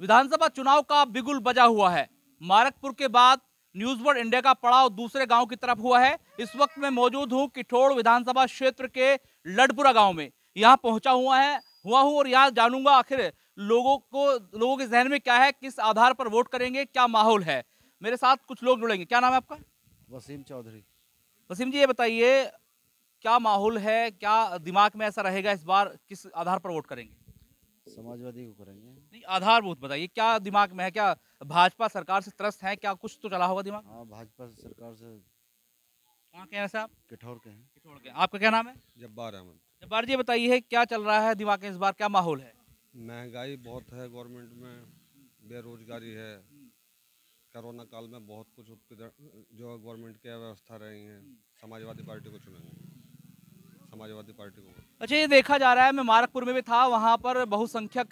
विधानसभा चुनाव का बिगुल बजा हुआ है मारकपुर के बाद न्यूज वर्ल्ड इंडिया का पड़ाव दूसरे गांव की तरफ हुआ है इस वक्त मैं मौजूद हूं किठोड़ विधानसभा क्षेत्र के लडपुरा गांव में यहां पहुंचा हुआ है हुआ हूं और यहां जानूंगा आखिर लोगों को लोगों के जहन में क्या है किस आधार पर वोट करेंगे क्या माहौल है मेरे साथ कुछ लोग जुड़ेंगे क्या नाम है आपका वसीम चौधरी वसीम जी ये बताइए क्या माहौल है क्या दिमाग में ऐसा रहेगा इस बार किस आधार पर वोट करेंगे समाजवादी को करेंगे नहीं आधारभूत बताइए क्या दिमाग में है क्या भाजपा सरकार से त्रस्त है क्या कुछ तो चला होगा दिमाग हाँ भाजपा सरकार से कहाँ के हैं साहब किठौर के हैं किठौर के आपका क्या नाम है जब्बार अहमद जब्बार जी बताइए क्या चल रहा है दिमाग में इस बार क्या माहौल है महंगाई बहुत है गवर्नमेंट में बेरोजगारी है कोरोना काल में बहुत कुछ जो गवर्नमेंट की व्यवस्था रही है समाजवादी पार्टी को चुनेंगे समाजवादी पार्टी को अच्छा ये देखा जा रहा है मैं मारकपुर में भी था वहाँ पर बहुसंख्यक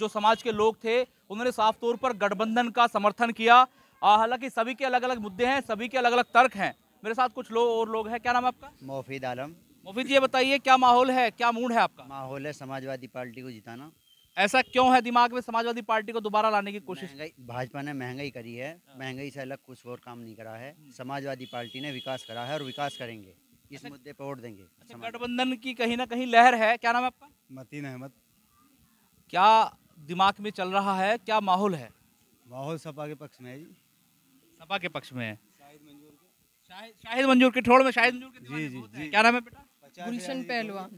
जो समाज के लोग थे उन्होंने साफ तौर पर गठबंधन का समर्थन किया हालांकि सभी के अलग अलग मुद्दे हैं सभी के अलग अलग तर्क हैं मेरे साथ कुछ लोग और लोग हैं क्या नाम आपका मोफीद आलम मोफीद ये बताइए क्या माहौल है क्या मूड है आपका माहौल है समाजवादी पार्टी को जिताना ऐसा क्यों है दिमाग में समाजवादी पार्टी को दोबारा लाने की कोशिश भाजपा ने महंगाई करी है हाँ। महंगाई से अलग कुछ और काम नहीं करा है हम्म। समाजवादी पार्टी ने विकास करा है और विकास करेंगे इस मुद्दे पर वोट देंगे अच्छा, गठबंधन की कहीं ना कहीं लहर है क्या नाम है आपका मतीन अहमद क्या दिमाग में चल रहा है क्या माहौल है माहौल सपा के पक्ष में है जी सपा के पक्ष में है शाहिद मंजूर के शाहिद मंजूर के ठोड़ में शाहिद मंजूर के जी जी, जी क्या नाम है बेटा गुलशन पहलवान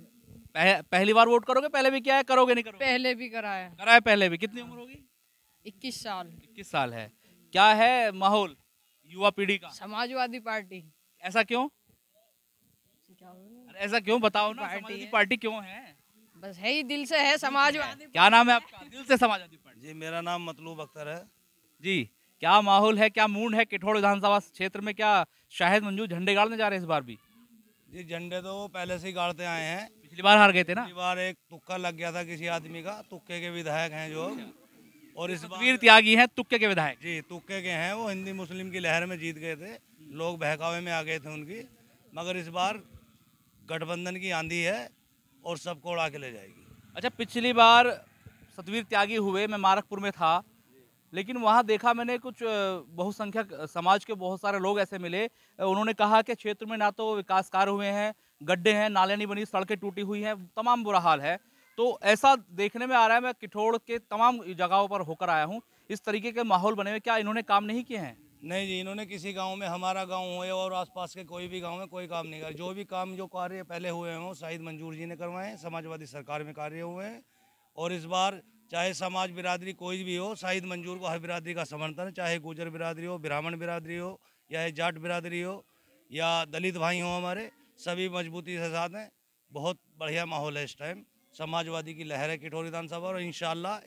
पह, पहली बार वोट करोगे पहले भी क्या है करोगे नहीं करोगे पहले भी कराया कराया पहले भी कितनी उम्र होगी इक्कीस साल इक्कीस साल है क्या है माहौल युवा पीढ़ी का समाजवादी पार्टी ऐसा क्यों क्या ऐसा क्यों बताओ ना पार्टी, पार्टी क्यों है बस है ही दिल से है समाजवादी क्या नाम है आपका दिल से समाजवादी पार्टी जी मेरा नाम मतलूब अख्तर है जी क्या माहौल है क्या मूड है किठोड़ विधानसभा क्षेत्र में क्या शाहिद मंजूर झंडे गाड़ने जा रहे हैं इस बार भी जी झंडे तो पहले से ही गाड़ते आए हैं पिछली बार हार गए थे ना पिछली बार एक तुक्का लग गया था किसी आदमी का तुक्के के विधायक हैं जो अच्छा। और इस बार त्यागी हैं तुक्के के विधायक जी तुक्के के हैं वो हिंदी मुस्लिम की लहर में जीत गए थे लोग बहकावे में आ गए थे उनकी मगर इस बार गठबंधन की आंधी है और सबको उड़ा के ले जाएगी अच्छा पिछली बार सतवीर त्यागी हुए मैं मारकपुर में था लेकिन वहाँ देखा मैंने कुछ बहुसंख्यक समाज के बहुत सारे लोग ऐसे मिले उन्होंने कहा कि क्षेत्र में ना तो विकास कार्य हुए हैं गड्ढे हैं नाले नहीं बनी सड़कें टूटी हुई हैं तमाम बुरा हाल है तो ऐसा देखने में आ रहा है मैं किठोड़ के तमाम जगहों पर होकर आया हूँ इस तरीके के माहौल बने हुए क्या इन्होंने काम नहीं किए हैं नहीं जी इन्होंने किसी गांव में हमारा गांव हुए और आसपास के कोई भी गांव में कोई काम नहीं कर जो भी काम जो कार्य पहले हुए हैं वो शाहिद मंजूर जी ने करवाए समाजवादी सरकार में कार्य हुए हैं और इस बार चाहे समाज बिरादरी कोई भी हो शाहिद मंजूर को हर बिरादरी का समर्थन चाहे गुजर बिरादरी हो ब्राह्मण बिरादरी हो या जाट बिरादरी हो या दलित भाई हों हमारे सभी मजबूती से साथ हैं बहुत बढ़िया माहौल है इस टाइम समाजवादी की लहर है किठोर विधानसभा और इन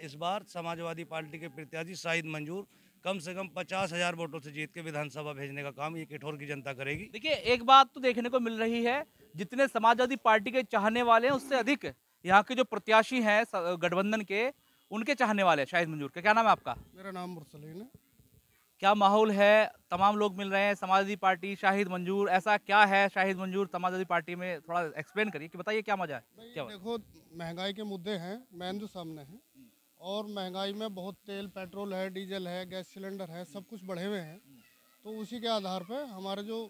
इस बार समाजवादी पार्टी के प्रत्याशी शाहिद मंजूर कम से कम पचास हजार वोटों से जीत के विधानसभा भेजने का काम ये किठोर की जनता करेगी देखिए एक बात तो देखने को मिल रही है जितने समाजवादी पार्टी के चाहने वाले हैं उससे अधिक यहाँ के जो प्रत्याशी हैं गठबंधन के उनके चाहने वाले शाहिद मंजूर का क्या नाम है आपका मेरा नाम मुरसलीन है क्या माहौल है तमाम लोग मिल रहे हैं समाजवादी पार्टी शाहिद मंजूर ऐसा क्या है शाहिद मंजूर समाजवादी पार्टी में थोड़ा एक्सप्लेन करिए कि बताइए क्या मजा है क्या देखो महंगाई के मुद्दे हैं मैन जो सामने हैं और महंगाई में बहुत तेल पेट्रोल है डीजल है गैस सिलेंडर है सब कुछ बढ़े हुए हैं तो उसी के आधार पर हमारे जो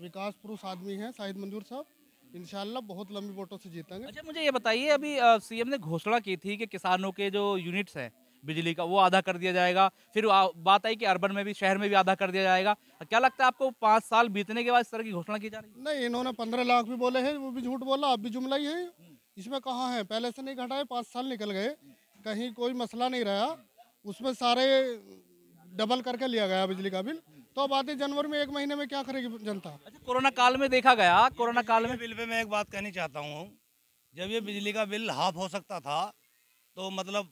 विकास पुरुष आदमी हैं शाहिद मंजूर साहब इनशाला बहुत लंबी वोटों से जीतेंगे अच्छा मुझे ये बताइए अभी सीएम ने घोषणा की थी कि किसानों के जो यूनिट्स हैं बिजली का वो आधा कर दिया जाएगा फिर बात आई कि अर्बन में भी शहर में भी आधा कर दिया जाएगा क्या लगता है आपको पाँच साल बीतने के बाद इस तरह की घोषणा की जा रही है नहीं इन्होंने पंद्रह लाख भी बोले हैं वो भी झूठ बोला अब भी जुमला ही है इसमें कहाँ है पहले से नहीं घटाए पाँच साल निकल गए कहीं कोई मसला नहीं रहा उसमें सारे डबल करके लिया गया बिजली का बिल तो अब आते जनवरी में एक महीने में क्या करेगी जनता अच्छा कोरोना काल में देखा गया कोरोना काल में बिल पे मैं एक बात कहनी चाहता हूँ जब ये बिजली का बिल हाफ हो सकता था तो मतलब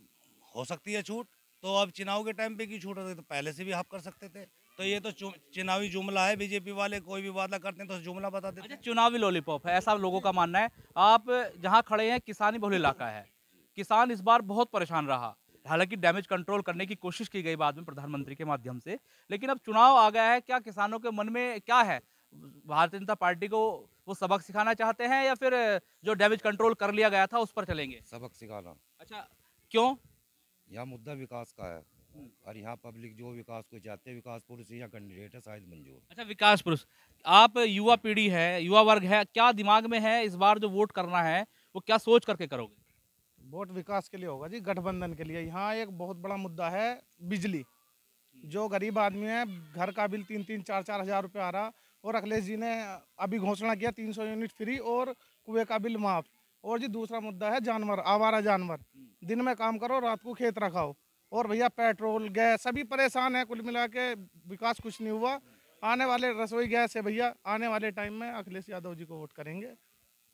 हो सकती है छूट तो अब चुनाव के टाइम पे की छूट होती तो पहले से भी हाफ कर सकते थे तो ये तो चुनावी जुमला है बीजेपी वाले कोई भी वादा करते हैं तो जुमला बता देते अच्छा चुनावी लॉलीपॉप है ऐसा लोगों का मानना है आप जहाँ खड़े हैं किसानी बहुल इलाका है किसान इस बार बहुत परेशान रहा हालांकि डैमेज कंट्रोल करने की कोशिश की गई बाद में प्रधानमंत्री के माध्यम से लेकिन अब चुनाव आ गया है क्या किसानों के मन में क्या है भारतीय जनता पार्टी को वो सबक सिखाना चाहते हैं या फिर जो डैमेज कंट्रोल कर लिया गया था उस पर चलेंगे सबक सिखाना अच्छा क्यों यह मुद्दा विकास का है और यहाँ पब्लिक जो विकास को चाहते हैं विकास पुरुष यहाँ कैंडिडेट है शायद मंजूर अच्छा विकास पुरुष आप युवा पीढ़ी है युवा वर्ग है क्या दिमाग में है इस बार जो वोट करना है वो क्या सोच करके करोगे वोट विकास के लिए होगा जी गठबंधन के लिए यहाँ एक बहुत बड़ा मुद्दा है बिजली जो गरीब आदमी है घर का बिल तीन तीन चार चार हज़ार रुपये आ रहा और अखिलेश जी ने अभी घोषणा किया तीन सौ यूनिट फ्री और कुएं का बिल माफ और जी दूसरा मुद्दा है जानवर आवारा जानवर दिन में काम करो रात को खेत रखाओ और भैया पेट्रोल गैस सभी परेशान है कुल मिला के विकास कुछ नहीं हुआ आने वाले रसोई गैस है भैया आने वाले टाइम में अखिलेश यादव जी को वोट करेंगे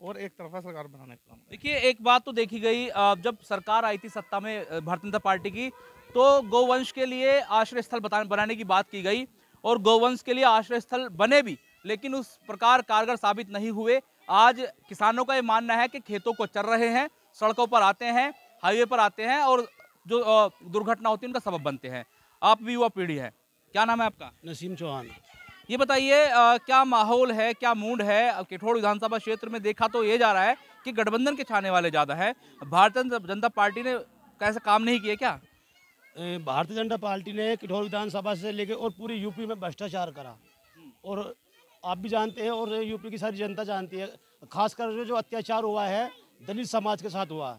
और एक तरफा सरकार बनाने का काम देखिए एक बात तो देखी गई जब सरकार आई थी सत्ता में भारतीय जनता पार्टी की तो गोवंश के लिए आश्रय स्थल बनाने की बात की गई और गोवंश के लिए आश्रय स्थल बने भी लेकिन उस प्रकार कारगर साबित नहीं हुए आज किसानों का ये मानना है कि खेतों को चल रहे हैं सड़कों पर आते हैं हाईवे पर आते हैं और जो दुर्घटना होती है उनका सबब बनते हैं आप भी युवा पीढ़ी है क्या नाम है आपका नसीम चौहान ये बताइए क्या माहौल है क्या मूड है किठोड़ विधानसभा क्षेत्र में देखा तो ये जा रहा है कि गठबंधन के छाने वाले ज़्यादा हैं भारतीय जनता पार्टी ने कैसे काम नहीं किया क्या भारतीय जनता पार्टी ने किठौर विधानसभा से लेकर और पूरी यूपी में भ्रष्टाचार करा और आप भी जानते हैं और यूपी की सारी जनता जानती है खासकर जो अत्याचार हुआ है दलित समाज के साथ हुआ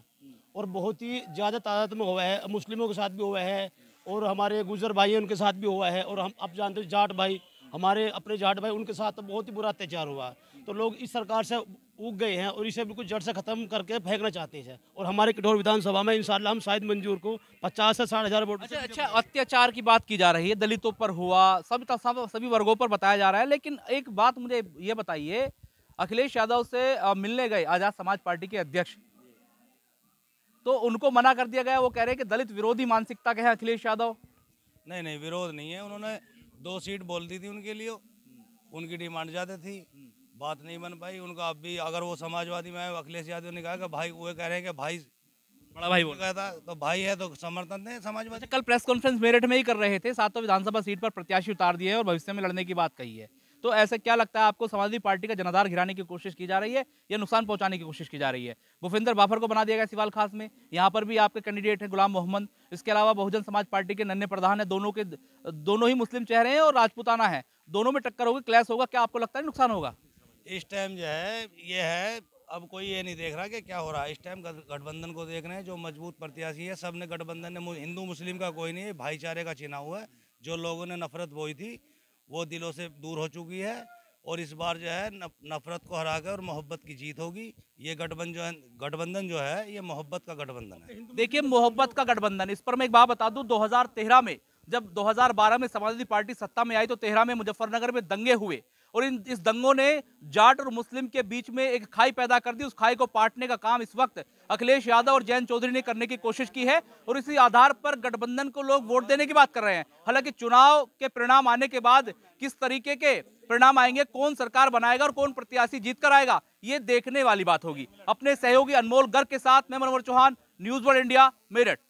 और बहुत ही ज़्यादा तादाद में हुआ है मुस्लिमों के साथ भी हुआ है और हमारे गुजर भाई उनके साथ भी हुआ है और हम आप जानते हैं जाट भाई हमारे अपने जाट भाई उनके साथ तो बहुत ही बुरा अत्याचार हुआ तो लोग इस सरकार से उग गए हैं और इसे बिल्कुल जड़ से ख़त्म करके फेंकना चाहते हैं और हमारे कठोर विधानसभा में इंशाल्लाह हम शायद मंजूर को पचास से साठ हज़ार वोट अच्छा अच्छा अत्याचार की बात की जा रही है दलितों पर हुआ सब सभी वर्गों पर बताया जा रहा है लेकिन एक बात मुझे ये बताइए अखिलेश यादव से मिलने गए आज़ाद समाज पार्टी के अध्यक्ष तो उनको मना कर दिया गया वो कह रहे हैं कि दलित विरोधी मानसिकता के हैं अखिलेश यादव नहीं नहीं विरोध नहीं है उन्होंने दो सीट बोल दी थी उनके लिए उनकी डिमांड ज़्यादा थी बात नहीं बन पाई उनका अब भी अगर वो समाजवादी में अखिलेश यादव ने कहा कि भाई वो कह रहे हैं कि भाई बड़ा भाई बोल रहा था तो भाई है तो समर्थन है समाजवादी अच्छा, कल प्रेस कॉन्फ्रेंस मेरठ में ही कर रहे थे सातों विधानसभा सीट पर प्रत्याशी उतार दिए और भविष्य में लड़ने की बात कही है तो ऐसे क्या लगता है आपको समाजवादी पार्टी का जनाधार घिराने की कोशिश की जा रही है या नुकसान पहुंचाने की कोशिश की जा रही है भूपिंदर बाफर को बना दिया गया सिवाल खास में यहाँ पर भी आपके कैंडिडेट हैं गुलाम मोहम्मद इसके अलावा बहुजन समाज पार्टी के नन्हे प्रधान है दोनों के दोनों ही मुस्लिम चेहरे हैं और राजपूताना है दोनों में टक्कर होगी क्लैश होगा क्या आपको लगता है नुकसान होगा इस टाइम जो है ये है अब कोई ये नहीं देख रहा कि क्या हो रहा है इस टाइम गठबंधन को देख रहे हैं जो मजबूत प्रत्याशी है सब ने गठबंधन ने हिंदू मुस्लिम का कोई नहीं भाईचारे का चिन्ह हुआ है जो लोगों ने नफरत बोई थी वो दिलों से दूर हो चुकी है और इस बार जो है नफरत को हरा कर और मोहब्बत की जीत होगी ये गठबंधन जो है गठबंधन जो है ये मोहब्बत का गठबंधन है देखिए मोहब्बत का गठबंधन इस पर मैं एक बात बता दूं 2013 में जब 2012 में समाजवादी पार्टी सत्ता में आई तो तेहरा में मुजफ्फरनगर में दंगे हुए और इन इस दंगों ने जाट और मुस्लिम के बीच में एक खाई पैदा कर दी उस खाई को पाटने का काम इस वक्त अखिलेश यादव और जयंत चौधरी ने करने की कोशिश की है और इसी आधार पर गठबंधन को लोग वोट देने की बात कर रहे हैं हालांकि चुनाव के परिणाम आने के बाद किस तरीके के परिणाम आएंगे कौन सरकार बनाएगा और कौन प्रत्याशी जीत कर आएगा ये देखने वाली बात होगी अपने सहयोगी अनमोल गर्ग के साथ मैं Manohar Chauhan news world India Meerut